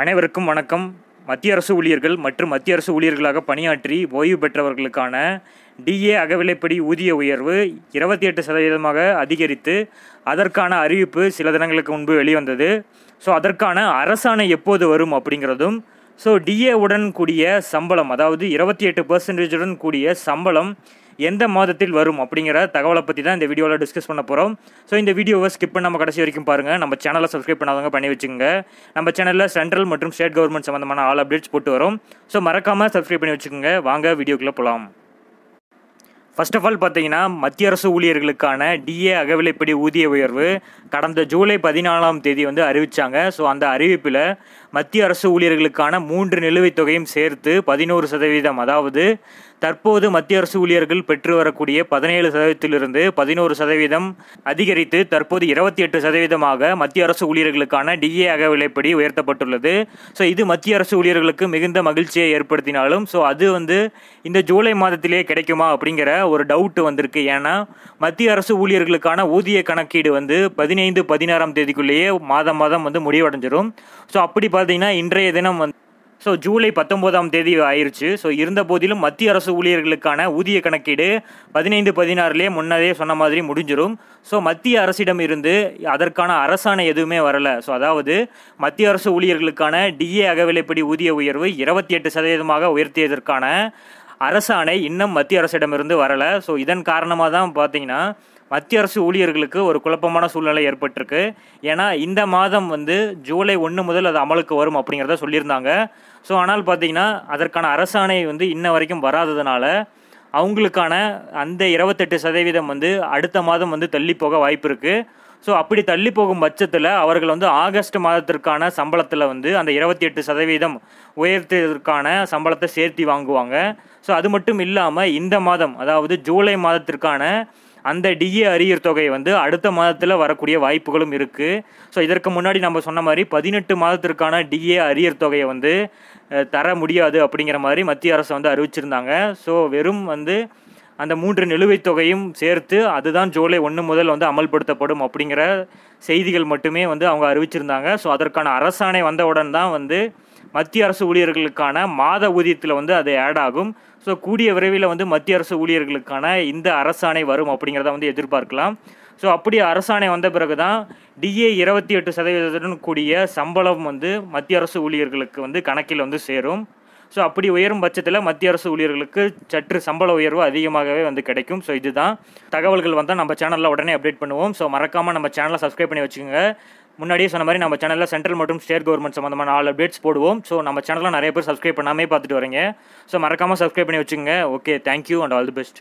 அனைவருக்கும் வணக்கம் மத்திய அரசு ஊழியர்கள் மற்றும் மத்திய அரசு ஊழியர்களாக பணியாற்றி ஓய்வு பெற்றவர்களுக்கான டிஏ அகவிலைப்படி ஊதிய உயர்வு இருபத்தி எட்டு சதவீதமாக அதிகரித்து அதற்கான அறிவிப்பு சில தினங்களுக்கு முன்பு வெளிவந்தது ஸோ அதற்கான அரசாணை எப்போது வரும் அப்படிங்கிறதும் ஸோ டிஏவுடன் கூடிய சம்பளம் அதாவது இருபத்தி எட்டு பர்சன்டேஜுடன் கூடிய சம்பளம் எந்த மாதத்தில் வரும் அப்படிங்கிற தகவலை பற்றி தான் இந்த வீடியோவில் டிஸ்கஸ் பண்ண போகிறோம் ஸோ இந்த வீடியோவை ஸ்கிப் நம்ம கடைசி வரைக்கும் பாருங்கள் நம்ம சேனலை சப்ஸ்கிரைப் பண்ணாதவங்க பண்ணி வச்சுங்க நம்ம சேனலில் சென்ட்ரல் மற்றும் ஸ்டேட் கவர்மெண்ட் சம்மந்தமான ஆல் அப்டேட்ஸ் போட்டு வரும் ஸோ மறக்காமல் சப்ஸ்கிரைப் பண்ணி வச்சுக்கோங்க வாங்க வீடியோக்குள்ளே போகலாம் ஃபர்ஸ்ட் ஆஃப் ஆல் பார்த்தீங்கன்னா மத்திய அரசு ஊழியர்களுக்கான டிஏ அகவிலைப்படி ஊதிய உயர்வு கடந்த ஜூலை பதினாலாம் தேதி வந்து அறிவித்தாங்க ஸோ அந்த அறிவிப்பில் மத்திய அரசு ஊழியர்களுக்கான மூன்று நிலுவைத் தொகையும் சேர்த்து பதினோரு சதவீதம் அதாவது தற்போது மத்திய அரசு ஊழியர்கள் பெற்று வரக்கூடிய பதினேழு சதவீதத்திலிருந்து பதினோரு சதவீதம் அதிகரித்து தற்போது இருபத்தி எட்டு சதவீதமாக மத்திய அரசு ஊழியர்களுக்கான டிஏ அகவிலைப்படி உயர்த்தப்பட்டுள்ளது ஸோ இது மத்திய அரசு ஊழியர்களுக்கு மிகுந்த மகிழ்ச்சியை ஏற்படுத்தினாலும் ஸோ அது வந்து இந்த ஜூலை மாதத்திலேயே கிடைக்குமா அப்படிங்கிற ஒரு டவுட் வந்திருக்கு ஏன்னா மத்திய அரசு ஊழியர்களுக்கான ஊதிய கணக்கீடு வந்து பதினைந்து பதினாறாம் தேதிக்குள்ளேயே மாதம் மாதம் வந்து முடிவடைஞ்சிடும் ஸோ அப்படி பார்த்தீங்கன்னா இன்றைய தினம் வந்து ஸோ ஜூலை பத்தொம்போதாம் தேதி ஆயிடுச்சு ஸோ இருந்த போதிலும் மத்திய அரசு ஊழியர்களுக்கான ஊதிய கணக்கீடு பதினைந்து பதினாறுலேயே முன்னதே சொன்ன மாதிரி முடிஞ்சிடும் ஸோ மத்திய அரசிடம் இருந்து அதற்கான அரசாணை எதுவுமே வரலை ஸோ அதாவது மத்திய அரசு ஊழியர்களுக்கான டிஏ அகவிலைப்படி ஊதிய உயர்வு இருபத்தி எட்டு சதவீதமாக உயர்த்தியதற்கான அரசாணை இன்னும் மத்திய அரசிடமிருந்து வரலை ஸோ இதன் காரணமாக தான் பார்த்தீங்கன்னா மத்திய அரசு ஊழியர்களுக்கு ஒரு குழப்பமான சூழ்நிலை ஏற்பட்டிருக்கு ஏன்னா இந்த மாதம் வந்து ஜூலை ஒன்று முதல் அது அமலுக்கு வரும் அப்படிங்கிறத சொல்லியிருந்தாங்க ஸோ ஆனால் பார்த்திங்கன்னா அதற்கான அரசாணை வந்து இன்ன வரைக்கும் வராததுனால அவங்களுக்கான அந்த இருபத்தெட்டு சதவீதம் வந்து அடுத்த மாதம் வந்து தள்ளி போக வாய்ப்பு இருக்குது ஸோ அப்படி தள்ளி போகும் பட்சத்தில் அவர்கள் வந்து ஆகஸ்ட் மாதத்திற்கான சம்பளத்தில் வந்து அந்த இருபத்தி எட்டு சதவீதம் உயர்த்ததற்கான சம்பளத்தை சேர்த்தி வாங்குவாங்க ஸோ அது மட்டும் இல்லாமல் இந்த மாதம் அதாவது ஜூலை மாதத்திற்கான அந்த டிஏ அரியர் தொகை வந்து அடுத்த மாதத்தில் வரக்கூடிய வாய்ப்புகளும் இருக்குது ஸோ இதற்கு முன்னாடி நம்ம சொன்ன மாதிரி பதினெட்டு மாதத்திற்கான டிஏ அரியர் தொகையை வந்து தர முடியாது அப்படிங்கிற மாதிரி மத்திய அரசு வந்து அறிவிச்சிருந்தாங்க ஸோ வெறும் வந்து அந்த மூன்று நிலுவைத் தொகையும் சேர்த்து அதுதான் ஜூலை ஒன்று முதல் வந்து அமல்படுத்தப்படும் அப்படிங்கிற செய்திகள் மட்டுமே வந்து அவங்க அறிவிச்சிருந்தாங்க ஸோ அதற்கான அரசாணை வந்தவுடன் தான் வந்து மத்திய அரசு ஊழியர்களுக்கான மாத ஊதியத்தில் வந்து அது ஆட் ஆகும் ஸோ கூடிய விரைவில் வந்து மத்திய அரசு ஊழியர்களுக்கான இந்த அரசாணை வரும் அப்படிங்கிறத வந்து எதிர்பார்க்கலாம் ஸோ அப்படி அரசாணை வந்த பிறகு தான் டிஏ இருபத்தி எட்டு சதவீதத்துடன் கூடிய சம்பளம் வந்து மத்திய அரசு ஊழியர்களுக்கு வந்து கணக்கில் வந்து சேரும் ஸோ அப்படி உயரும் பட்சத்தில் மத்திய அரசு ஊழியர்களுக்கு சற்று சம்பள உயர்வு அதிகமாகவே வந்து கிடைக்கும் ஸோ இதுதான் தகவல்கள் வந்தால் நம்ம சேனலில் உடனே அப்டேட் பண்ணுவோம் ஸோ மறக்காமல் நம்ம சேனலை சப்ஸ்கிரைப் பண்ணி வச்சுக்கோங்க முன்னாடியே சொன்ன மாதிரி நம்ம சேனலில் சென்ட்ரல் மற்றும் ஸ்டேட் கவர்மெண்ட் சம்மந்தமான ஆல் அப்டேட்ஸ் போடுவோம் ஸோ நம்ம சேனலில் நிறைய பேர் சப்ஸ்கிரைப் பண்ணாமே பார்த்துட்டு வரீங்க ஸோ மறக்காமல் சப்ஸ்கிரைப் பண்ணி வச்சுக்கோங்க okay thank you and all the best